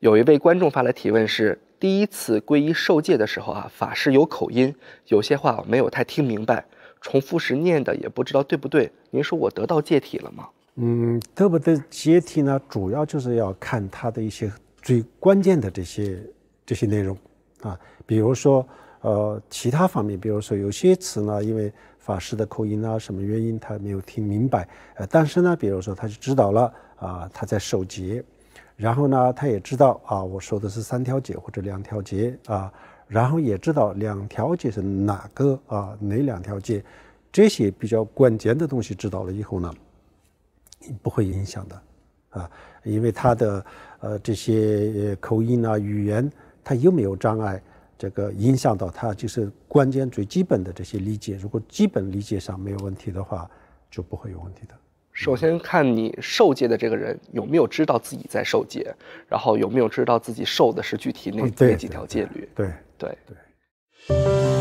有一位观众发来提问是：第一次皈依受戒的时候啊，法师有口音，有些话我没有太听明白，重复时念的也不知道对不对。您说我得到戒体了吗？嗯，得不得戒体呢？主要就是要看他的一些最关键的这些这些内容，啊，比如说呃其他方面，比如说有些词呢，因为法师的口音啊，什么原因他没有听明白，呃，但是呢，比如说他就知道了啊，他在受戒。然后呢，他也知道啊，我说的是三条街或者两条街啊，然后也知道两条街是哪个啊，哪两条街，这些比较关键的东西知道了以后呢，不会影响的啊，因为他的呃这些口音啊、语言，他有没有障碍，这个影响到他就是关键最基本的这些理解，如果基本理解上没有问题的话，就不会有问题的。首先看你受戒的这个人有没有知道自己在受戒，然后有没有知道自己受的是具体那那几条戒律。对对对。